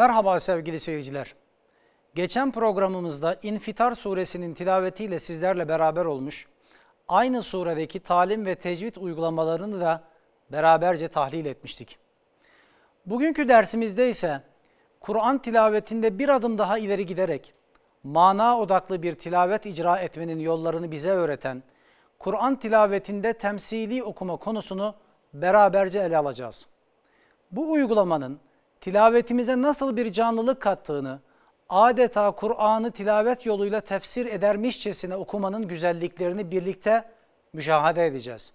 Merhaba sevgili seyirciler. Geçen programımızda İnfitar suresinin tilavetiyle sizlerle beraber olmuş, aynı suredeki talim ve tecvid uygulamalarını da beraberce tahlil etmiştik. Bugünkü dersimizde ise Kur'an tilavetinde bir adım daha ileri giderek mana odaklı bir tilavet icra etmenin yollarını bize öğreten Kur'an tilavetinde temsili okuma konusunu beraberce ele alacağız. Bu uygulamanın tilavetimize nasıl bir canlılık kattığını, adeta Kur'an'ı tilavet yoluyla tefsir edermişçesine okumanın güzelliklerini birlikte müşahede edeceğiz.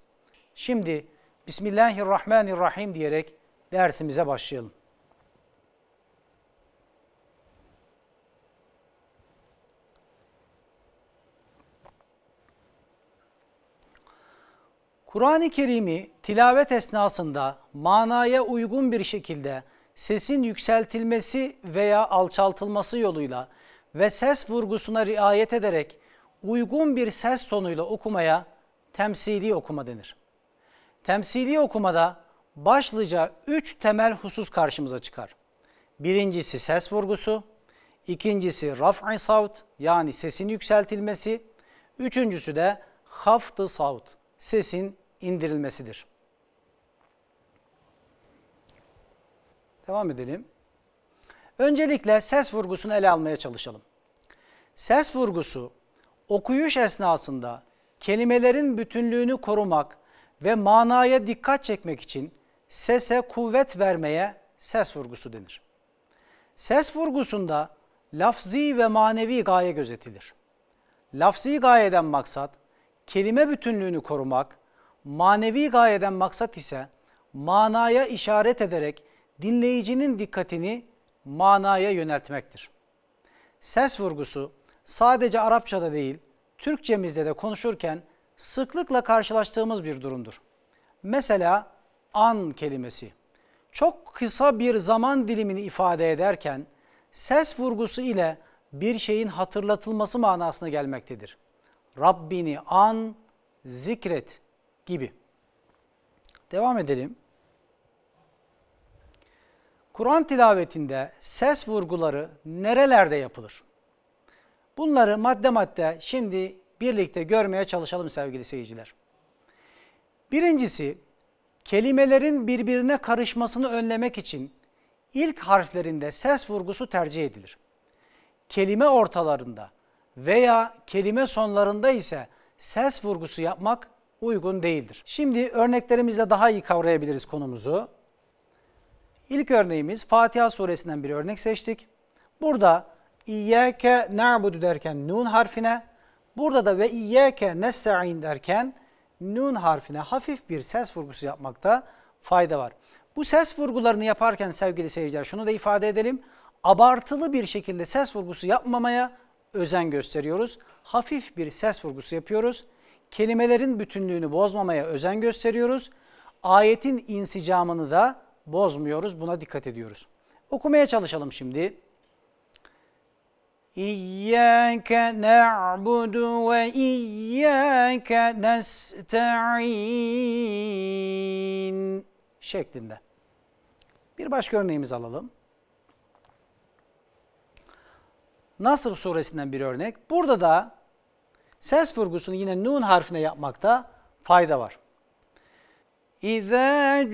Şimdi Bismillahirrahmanirrahim diyerek dersimize başlayalım. Kur'an-ı Kerim'i tilavet esnasında manaya uygun bir şekilde sesin yükseltilmesi veya alçaltılması yoluyla ve ses vurgusuna riayet ederek uygun bir ses tonuyla okumaya temsili okuma denir. Temsili okumada başlıca üç temel husus karşımıza çıkar. Birincisi ses vurgusu, ikincisi raf'i savt yani sesin yükseltilmesi, üçüncüsü de haftı savt sesin indirilmesidir.'' Devam edelim. Öncelikle ses vurgusunu ele almaya çalışalım. Ses vurgusu okuyuş esnasında kelimelerin bütünlüğünü korumak ve manaya dikkat çekmek için sese kuvvet vermeye ses vurgusu denir. Ses vurgusunda lafzi ve manevi gaye gözetilir. Lafzi gayeden maksat kelime bütünlüğünü korumak, manevi gayeden maksat ise manaya işaret ederek dinleyicinin dikkatini manaya yöneltmektir. Ses vurgusu sadece Arapçada değil, Türkçemizde de konuşurken sıklıkla karşılaştığımız bir durumdur. Mesela an kelimesi çok kısa bir zaman dilimini ifade ederken ses vurgusu ile bir şeyin hatırlatılması manasına gelmektedir. Rabbini an, zikret gibi. Devam edelim. Kur'an tilavetinde ses vurguları nerelerde yapılır? Bunları madde madde şimdi birlikte görmeye çalışalım sevgili seyirciler. Birincisi kelimelerin birbirine karışmasını önlemek için ilk harflerinde ses vurgusu tercih edilir. Kelime ortalarında veya kelime sonlarında ise ses vurgusu yapmak uygun değildir. Şimdi örneklerimizle daha iyi kavrayabiliriz konumuzu. İlk örneğimiz Fatiha suresinden bir örnek seçtik. Burada İyyâke na'budu derken nun harfine, burada da ve İyyâke nesta'in derken nun harfine hafif bir ses vurgusu yapmakta fayda var. Bu ses vurgularını yaparken sevgili seyirciler şunu da ifade edelim. Abartılı bir şekilde ses vurgusu yapmamaya özen gösteriyoruz. Hafif bir ses vurgusu yapıyoruz. Kelimelerin bütünlüğünü bozmamaya özen gösteriyoruz. Ayetin insicamını da bozmuyoruz, buna dikkat ediyoruz. Okumaya çalışalım şimdi. İyyâke na'budu ve iyyâke nesta'in şeklinde. Bir başka örneğimiz alalım. Nasr suresinden bir örnek. Burada da ses vurgusunu yine nun harfine yapmakta fayda var. إذا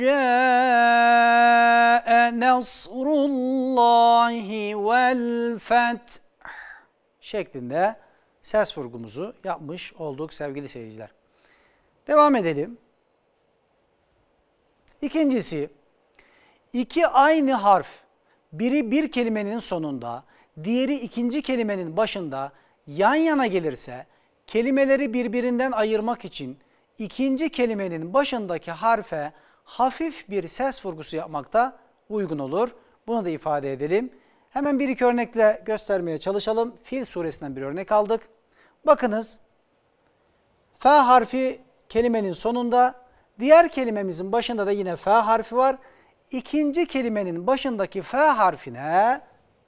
جاء نصر الله والفتح şeklinde ses vurgumuzu yapmış olduk sevgili seyirciler. Devam edelim. İkincisi, iki aynı harf, biri bir kelimenin sonunda, diğeri ikinci kelimenin başında yan yana gelirse, kelimeleri birbirinden ayırmak için ikinci kelimenin başındaki harfe hafif bir ses vurgusu yapmakta uygun olur. Bunu da ifade edelim. Hemen bir iki örnekle göstermeye çalışalım. Fil suresinden bir örnek aldık. Bakınız F harfi kelimenin sonunda diğer kelimemizin başında da yine F harfi var. İkinci kelimenin başındaki F harfine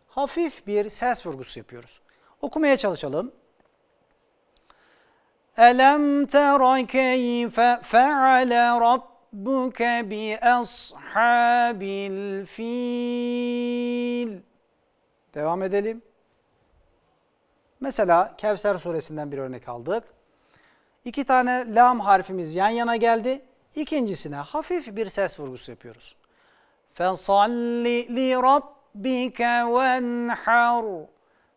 hafif bir ses vurgusu yapıyoruz. Okumaya çalışalım. ألم تر كيف فعل ربك بأصحاب الفيل Devam edelim. Mesela Kevser suresinden bir örnek aldık. İki tane lam harfimiz yan yana geldi. İkincisine hafif bir ses vurgusu yapıyoruz. فَصَلِّ لِرَبِّكَ وَانْحَرُ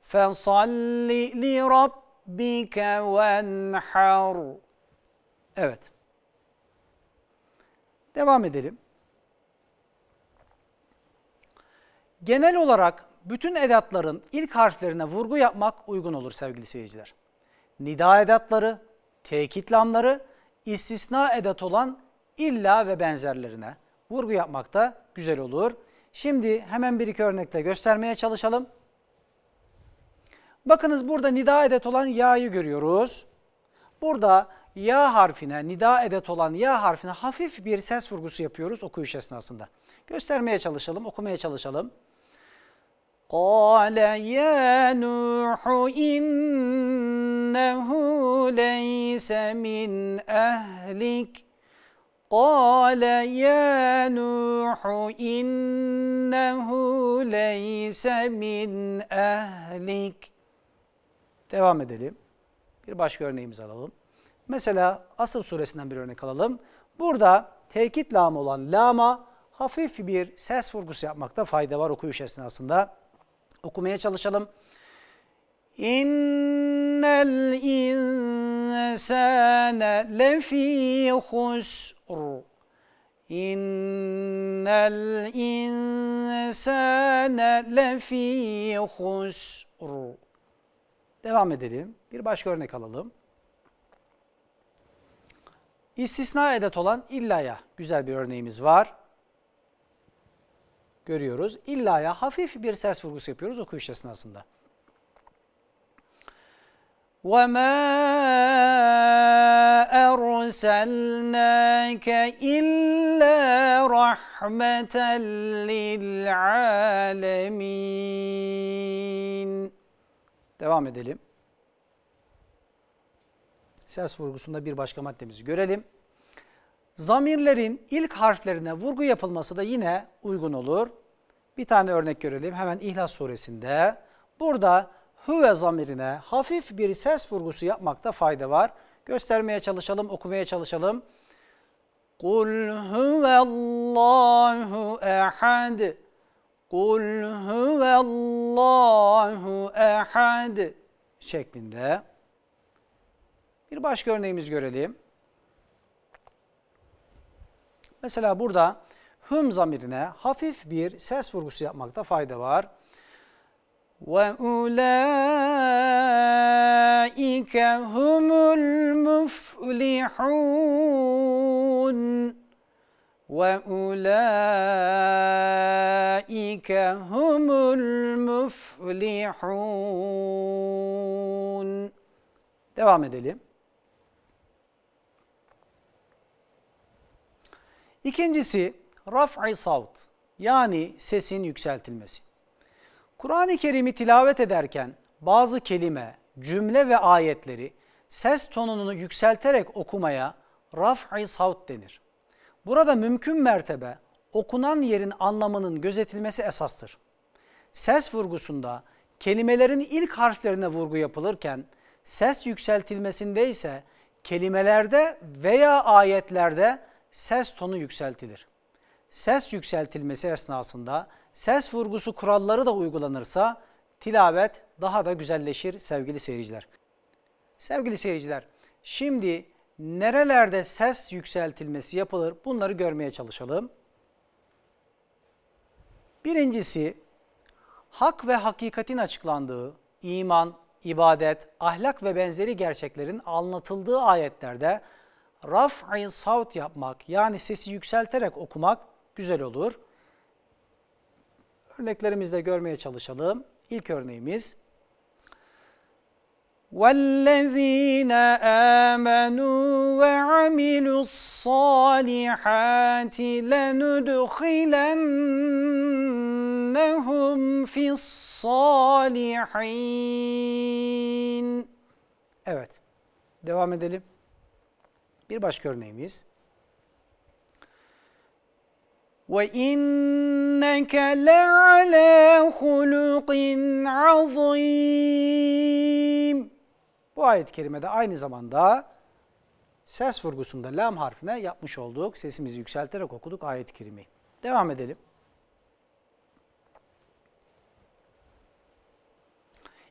فَصَلِّ لِرَبِّكَ rabbike venhar. Evet. Devam edelim. Genel olarak bütün edatların ilk harflerine vurgu yapmak uygun olur sevgili seyirciler. Nida edatları, tekit lamları, istisna edat olan illa ve benzerlerine vurgu yapmak da güzel olur. Şimdi hemen bir iki örnekle göstermeye çalışalım. Bakınız burada nida edet olan ya'yı görüyoruz. Burada ya harfine, nida edet olan ya harfine hafif bir ses vurgusu yapıyoruz okuyuş esnasında. Göstermeye çalışalım, okumaya çalışalım. قال يا نوح إنه ليس من أهلك قال يا نوح إنه ليس من أهلك Devam edelim. Bir başka örneğimizi alalım. Mesela Asır suresinden bir örnek alalım. Burada tekit lam olan lama hafif bir ses vurgusu yapmakta fayda var okuyuş esnasında. Okumaya çalışalım. İnnel insane lefî husr. İnnel insane lefî husr. Devam edelim. Bir başka örnek alalım. İstisna edat olan illaya güzel bir örneğimiz var. Görüyoruz. İllaya hafif bir ses vurgusu yapıyoruz okuyuş esnasında. وَمَا أَرْسَلْنَاكَ إِلَّا رَحْمَةً لِلْعَالَمِينَ Devam edelim. Ses vurgusunda bir başka maddemizi görelim. Zamirlerin ilk harflerine vurgu yapılması da yine uygun olur. Bir tane örnek görelim. Hemen İhlas suresinde. Burada hüve zamirine hafif bir ses vurgusu yapmakta fayda var. Göstermeye çalışalım, okumaya çalışalım. Kul huvellahu ehad. Kul huvallahu ehad şeklinde. Bir başka örneğimiz görelim. Mesela burada hüm zamirine hafif bir ses vurgusu yapmakta fayda var. Ve ulaike humul muflihun. وَاُولَٰئِكَ هُمُ الْمُفْلِحُونَ Devam edelim. İkincisi raf'i savt yani sesin yükseltilmesi. Kur'an-ı Kerim'i tilavet ederken bazı kelime, cümle ve ayetleri ses tonunu yükselterek okumaya raf'i savt denir. Burada mümkün mertebe okunan yerin anlamının gözetilmesi esastır. Ses vurgusunda kelimelerin ilk harflerine vurgu yapılırken ses yükseltilmesinde ise kelimelerde veya ayetlerde ses tonu yükseltilir. Ses yükseltilmesi esnasında ses vurgusu kuralları da uygulanırsa tilavet daha da güzelleşir sevgili seyirciler. Sevgili seyirciler, şimdi nerelerde ses yükseltilmesi yapılır bunları görmeye çalışalım. Birincisi hak ve hakikatin açıklandığı iman, ibadet, ahlak ve benzeri gerçeklerin anlatıldığı ayetlerde raf'i saut yapmak yani sesi yükselterek okumak güzel olur. Örneklerimizde görmeye çalışalım. İlk örneğimiz والذين آمنوا وعملوا الصالحات لندخلنهم في الصالحين. Evet, devam edelim. Bir başka örneğimiz. وَإِنَّكَ لَعَلَى خُلُقٍ عَظِيمٍ Bu ayet-i kerimede aynı zamanda ses vurgusunda lam harfine yapmış olduk. Sesimizi yükselterek okuduk ayet-i kerimeyi. Devam edelim.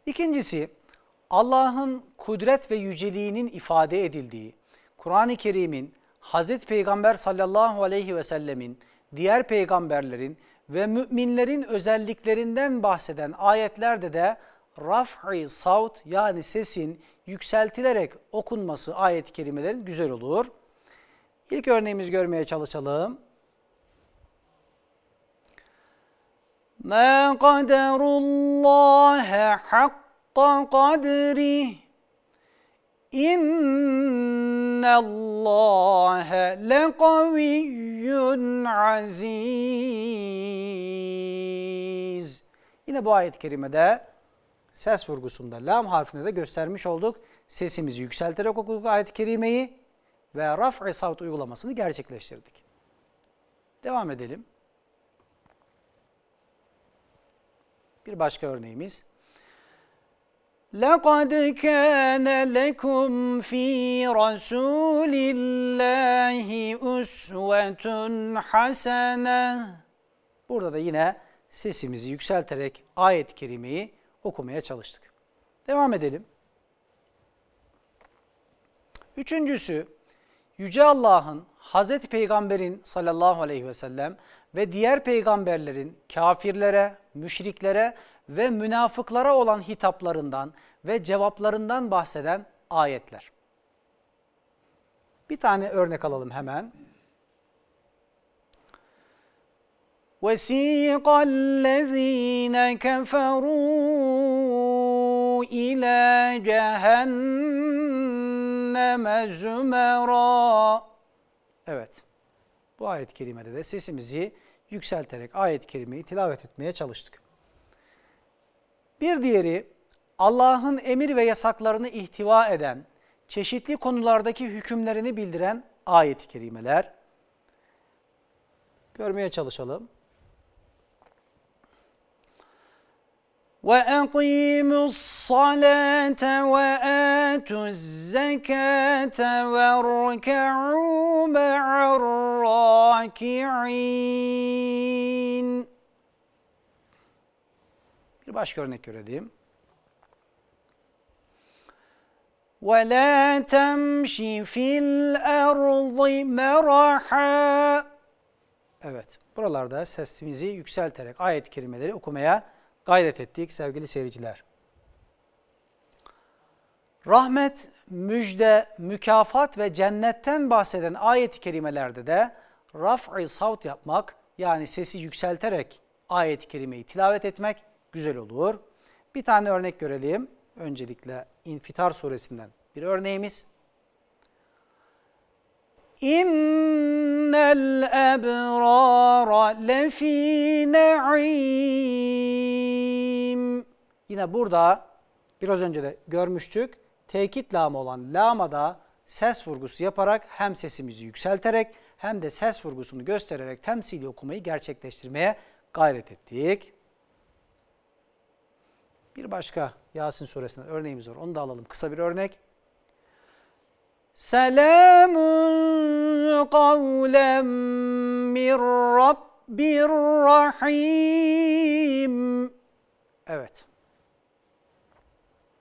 İkincisi Allah'ın kudret ve yüceliğinin ifade edildiği, Kur'an-ı Kerim'in Hazreti Peygamber sallallahu aleyhi ve sellemin, diğer peygamberlerin ve müminlerin özelliklerinden bahseden ayetlerde de raf'i saut yani sesin yükseltilerek okunması ayet-i kerimelerin güzel olur. İlk örneğimizi görmeye çalışalım. مَا قَدَرُ اللّٰهَ حَقَّ قَدْرِهِ اِنَّ اللّٰهَ لَقَوِيٌّ Yine bu ayet-i kerimede ses vurgusunda lam harfinde de göstermiş olduk. Sesimizi yükselterek okuduk ayet-i kerimeyi ve raf'i savt uygulamasını gerçekleştirdik. Devam edelim. Bir başka örneğimiz. لَقَدْ كَانَ لَكُمْ ف۪ي رَسُولِ اللّٰهِ اُسْوَةٌ حَسَنَةٌ Burada da yine sesimizi yükselterek ayet-i kerimeyi okumaya çalıştık. Devam edelim. Üçüncüsü, Yüce Allah'ın Hazreti Peygamber'in sallallahu aleyhi ve sellem ve diğer peygamberlerin kafirlere, müşriklere ve münafıklara olan hitaplarından ve cevaplarından bahseden ayetler. Bir tane örnek alalım hemen. وسيق الذين كفروا إلى cehenneme zümera. Evet. Bu ayet-i kerimede de sesimizi yükselterek ayet-i kerimeyi tilavet etmeye çalıştık. Bir diğeri Allah'ın emir ve yasaklarını ihtiva eden, çeşitli konulardaki hükümlerini bildiren ayet-i kerimeler. Görmeye çalışalım. وَأَقِيمُوا الصَّلَاةَ وَآتُوا الزَّكَاةَ وَارْكَعُوا مَعَ الرَّاكِعِينَ Bir başka örnek göreyim. وَلَا تَمْشِ فِي الْأَرْضِ مَرَحًا Evet, buralarda sesimizi yükselterek ayet kelimeleri okumaya gayret ettik sevgili seyirciler. Rahmet, müjde, mükafat ve cennetten bahseden ayet-i kerimelerde de raf'i savt yapmak yani sesi yükselterek ayet-i kerimeyi tilavet etmek güzel olur. Bir tane örnek görelim. Öncelikle İnfitar suresinden bir örneğimiz. İnnel ebrara lefî ne'im. Yine burada biraz önce de görmüştük. Tekit lamı olan lamada ses vurgusu yaparak hem sesimizi yükselterek hem de ses vurgusunu göstererek temsili okumayı gerçekleştirmeye gayret ettik. Bir başka Yasin suresinden örneğimiz var. Onu da alalım. Kısa bir örnek. Selamun قولا من رب rahim. Evet.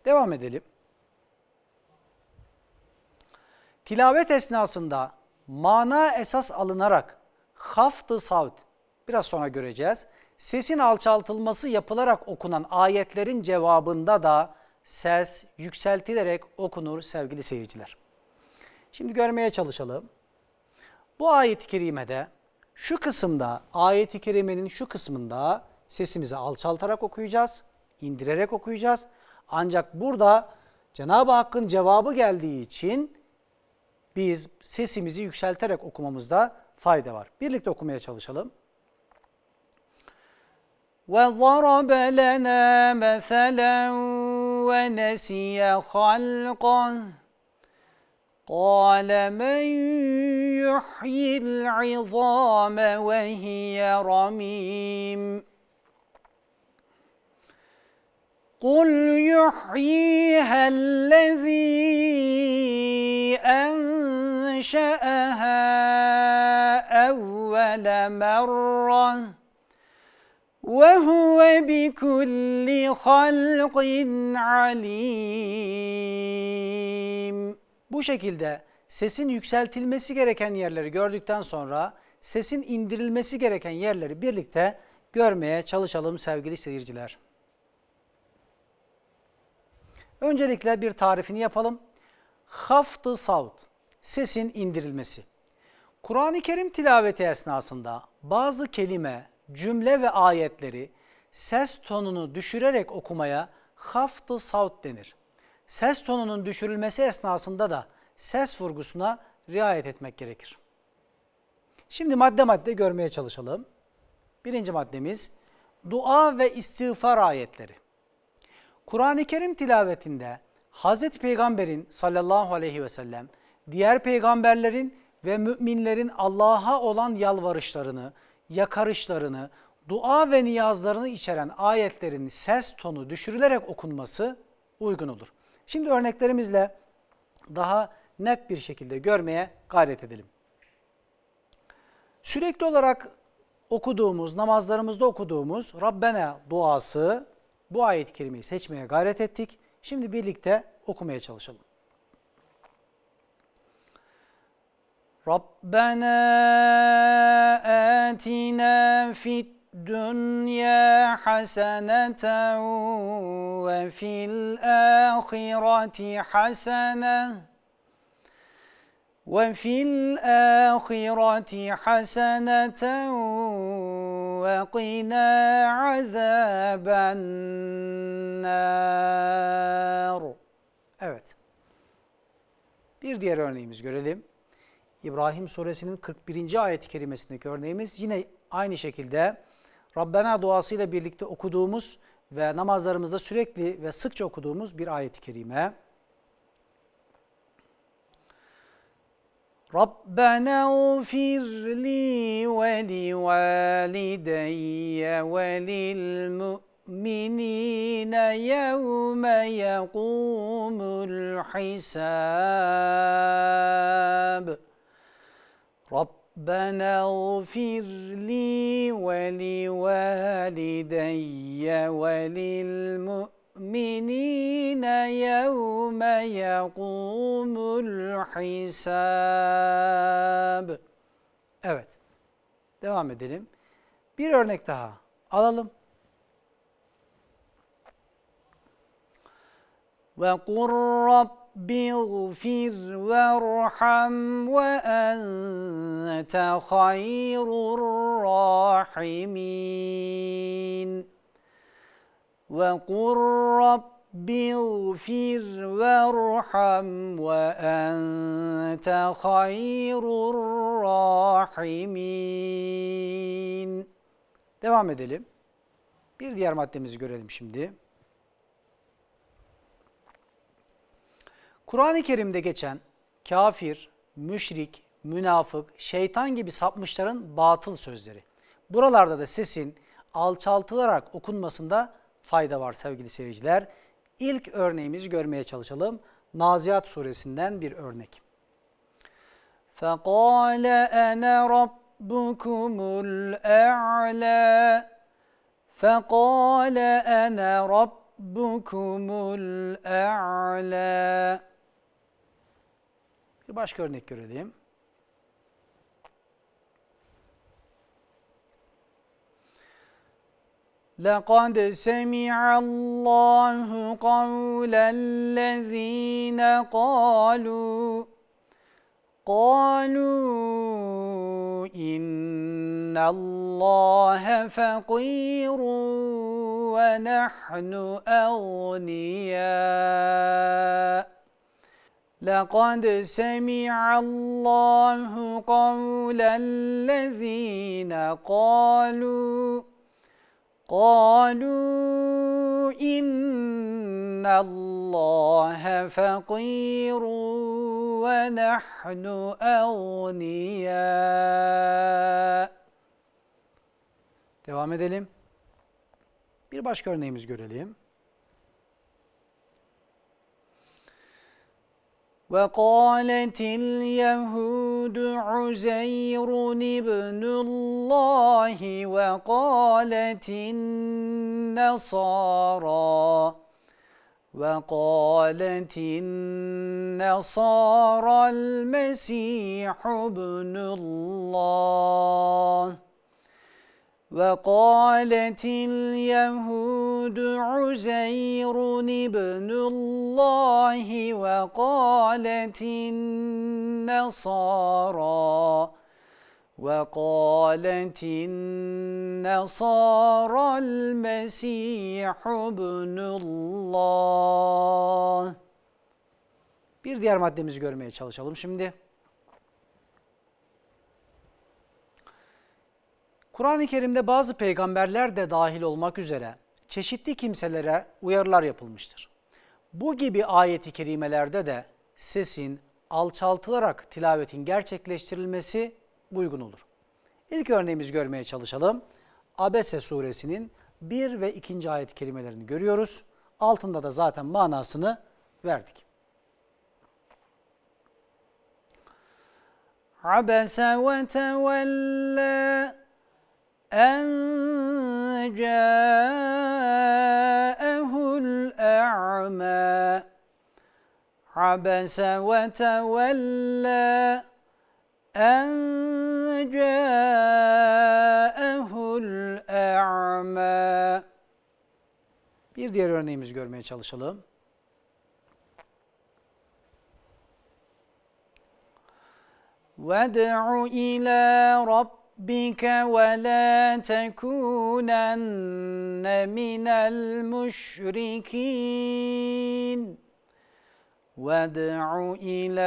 Devam edelim. Tilavet esnasında mana esas alınarak haftı savt biraz sonra göreceğiz. Sesin alçaltılması yapılarak okunan ayetlerin cevabında da ses yükseltilerek okunur sevgili seyirciler. Şimdi görmeye çalışalım. Bu ayet-i kerimede şu kısımda, ayet-i kerimenin şu kısmında sesimizi alçaltarak okuyacağız, indirerek okuyacağız. Ancak burada Cenab-ı Hakk'ın cevabı geldiği için biz sesimizi yükselterek okumamızda fayda var. Birlikte okumaya çalışalım. Ve وَضَرَبَ لَنَا ve وَنَسِيَ خَلْقًا قال من يحيي العظام وهي رميم قل يحييها الذي أنشأها أول مرة وهو بكل خلق عليم Bu şekilde sesin yükseltilmesi gereken yerleri gördükten sonra sesin indirilmesi gereken yerleri birlikte görmeye çalışalım sevgili seyirciler. Öncelikle bir tarifini yapalım. Haftı saut sesin indirilmesi. Kur'an-ı Kerim tilaveti esnasında bazı kelime, cümle ve ayetleri ses tonunu düşürerek okumaya haftı saut denir ses tonunun düşürülmesi esnasında da ses vurgusuna riayet etmek gerekir. Şimdi madde madde görmeye çalışalım. Birinci maddemiz dua ve istiğfar ayetleri. Kur'an-ı Kerim tilavetinde Hz. Peygamber'in sallallahu aleyhi ve sellem, diğer peygamberlerin ve müminlerin Allah'a olan yalvarışlarını, yakarışlarını, dua ve niyazlarını içeren ayetlerin ses tonu düşürülerek okunması uygun olur. Şimdi örneklerimizle daha net bir şekilde görmeye gayret edelim. Sürekli olarak okuduğumuz, namazlarımızda okuduğumuz Rabbena duası, bu ayet-i kerimeyi seçmeye gayret ettik. Şimdi birlikte okumaya çalışalım. Rabbena atina fit Dünya ve fil وفي الآخرة ve fil الآخرة حسنة ve qina النار Evet. Bir diğer örneğimiz görelim. İbrahim suresinin 41. ayet-i kerimesindeki örneğimiz yine aynı şekilde Rabbena duasıyla birlikte okuduğumuz ve namazlarımızda sürekli ve sıkça okuduğumuz bir ayet-i kerime. Rabbena ufir li ve li valideyye ve lil mu'minine yevme yekumul hisab. Rabbena ربنا اغفر لي ولوالدي وللمؤمنين يوم يقوم الحساب. Evet. Devam edelim. Bir örnek daha alalım. وَقُلْ رَبِّ اغفر وارحم وأنت خير الراحمين وقل رب اغفر وارحم وأنت خير الراحمين Devam edelim. Bir diğer maddemizi görelim şimdi. Kur'an-ı Kerim'de geçen kafir, müşrik, münafık, şeytan gibi sapmışların batıl sözleri. Buralarda da sesin alçaltılarak okunmasında fayda var sevgili seyirciler. İlk örneğimizi görmeye çalışalım. Naziat suresinden bir örnek. فَقَالَ اَنَا رَبُّكُمُ الْاَعْلَى فَقَالَ اَنَا رَبُّكُمُ الْاَعْلَى Bir başka örnek görelim. لقد سمع الله قول الذين قالوا قالوا إن الله فقير ونحن أغنياء لقد سمع الله قول الذين قالوا قالوا إن الله فقير ونحن أغنياء Devam edelim. Bir başka örneğimiz görelim. وقالت اليهود عزير ابن الله وقالت النصارى وقالت النصارى المسيح ابن الله وقالت اليهود عزير ابن الله وقالت النصارى وقالت النصارى المسيح ابن الله Bir diğer maddemizi görmeye çalışalım şimdi. Kur'an-ı Kerim'de bazı peygamberler de dahil olmak üzere çeşitli kimselere uyarılar yapılmıştır. Bu gibi ayeti kerimelerde de sesin alçaltılarak tilavetin gerçekleştirilmesi uygun olur. İlk örneğimizi görmeye çalışalım. Abese suresinin 1 ve 2. ayet kelimelerini görüyoruz. Altında da zaten manasını verdik. Abese ve tevella أن جاءه الأعمى عبس وتولى أن جاءه الأعمى Bir diğer örneğimizi görmeye çalışalım. وَدْعُ إِلَى رَبِّ ربك ولا تكونن من المشركين وادع إلى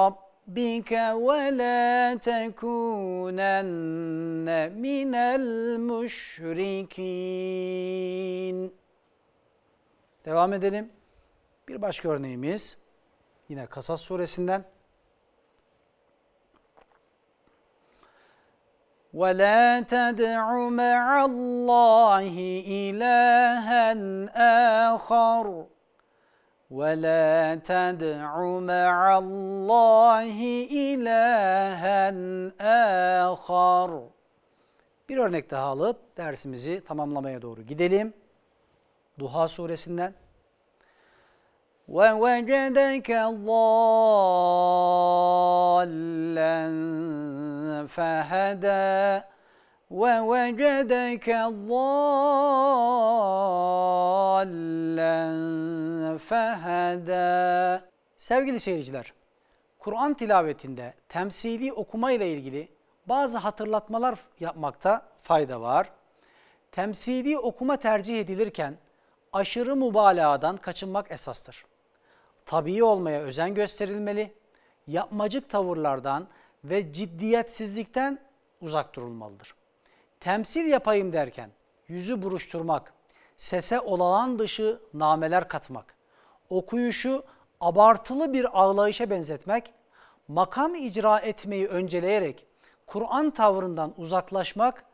ربك ولا تكونن من المشركين Devam edelim. Bir başka örneğimiz yine Kasas suresinden ولا تدع مع الله إلها آخر ولا تدع مع الله إلها آخر Bir örnek daha alıp dersimizi tamamlamaya doğru gidelim. Duha suresinden. وَوَجَدَكَ ضَالًّا فهدى ووجدك ضالا فهدى Sevgili seyirciler, Kur'an tilavetinde temsili okuma ile ilgili bazı hatırlatmalar yapmakta fayda var. Temsili okuma tercih edilirken aşırı mübalağadan kaçınmak esastır. Tabii olmaya özen gösterilmeli, yapmacık tavırlardan, ve ciddiyetsizlikten uzak durulmalıdır. Temsil yapayım derken yüzü buruşturmak, sese olağan dışı nameler katmak, okuyuşu abartılı bir ağlayışa benzetmek, makam icra etmeyi önceleyerek Kur'an tavrından uzaklaşmak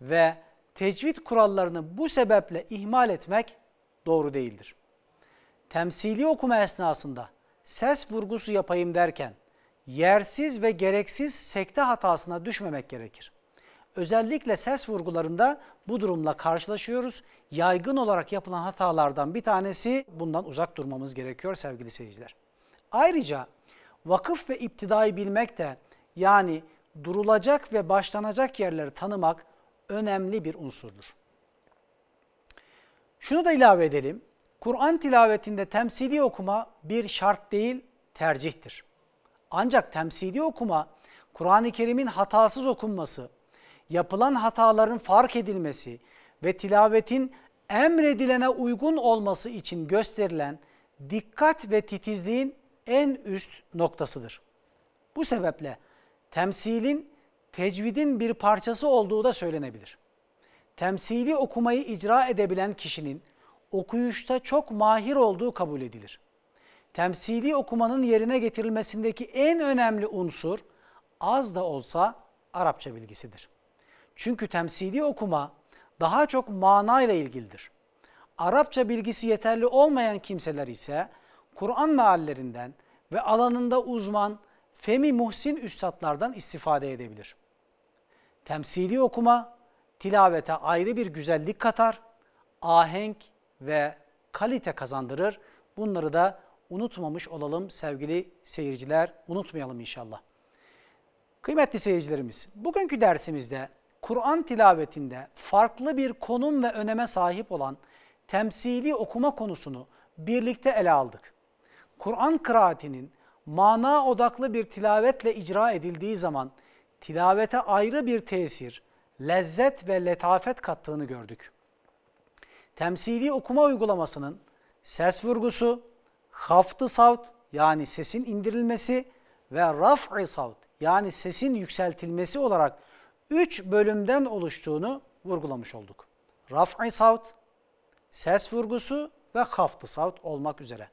ve tecvid kurallarını bu sebeple ihmal etmek doğru değildir. Temsili okuma esnasında ses vurgusu yapayım derken yersiz ve gereksiz sekte hatasına düşmemek gerekir. Özellikle ses vurgularında bu durumla karşılaşıyoruz. Yaygın olarak yapılan hatalardan bir tanesi bundan uzak durmamız gerekiyor sevgili seyirciler. Ayrıca vakıf ve iptidayı bilmek de yani durulacak ve başlanacak yerleri tanımak önemli bir unsurdur. Şunu da ilave edelim. Kur'an tilavetinde temsili okuma bir şart değil, tercihtir. Ancak temsili okuma, Kur'an-ı Kerim'in hatasız okunması, yapılan hataların fark edilmesi ve tilavetin emredilene uygun olması için gösterilen dikkat ve titizliğin en üst noktasıdır. Bu sebeple temsilin tecvidin bir parçası olduğu da söylenebilir. Temsili okumayı icra edebilen kişinin okuyuşta çok mahir olduğu kabul edilir temsili okumanın yerine getirilmesindeki en önemli unsur az da olsa Arapça bilgisidir. Çünkü temsili okuma daha çok manayla ilgilidir. Arapça bilgisi yeterli olmayan kimseler ise Kur'an meallerinden ve alanında uzman Femi Muhsin üstadlardan istifade edebilir. Temsili okuma tilavete ayrı bir güzellik katar, ahenk ve kalite kazandırır. Bunları da unutmamış olalım sevgili seyirciler. Unutmayalım inşallah. Kıymetli seyircilerimiz, bugünkü dersimizde Kur'an tilavetinde farklı bir konum ve öneme sahip olan temsili okuma konusunu birlikte ele aldık. Kur'an kıraatinin mana odaklı bir tilavetle icra edildiği zaman tilavete ayrı bir tesir, lezzet ve letafet kattığını gördük. Temsili okuma uygulamasının ses vurgusu, haftı savt yani sesin indirilmesi ve rafı savt yani sesin yükseltilmesi olarak üç bölümden oluştuğunu vurgulamış olduk. Rafı savt, ses vurgusu ve haftı savt olmak üzere.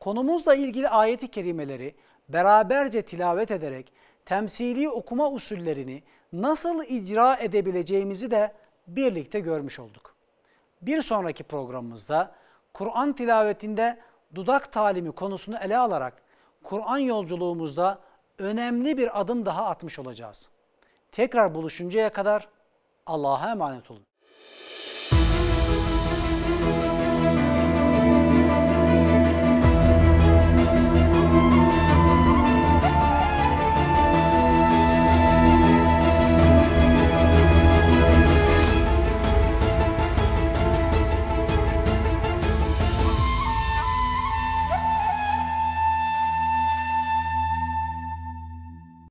Konumuzla ilgili ayeti kerimeleri beraberce tilavet ederek temsili okuma usullerini nasıl icra edebileceğimizi de birlikte görmüş olduk. Bir sonraki programımızda Kur'an tilavetinde dudak talimi konusunu ele alarak Kur'an yolculuğumuzda önemli bir adım daha atmış olacağız. Tekrar buluşuncaya kadar Allah'a emanet olun.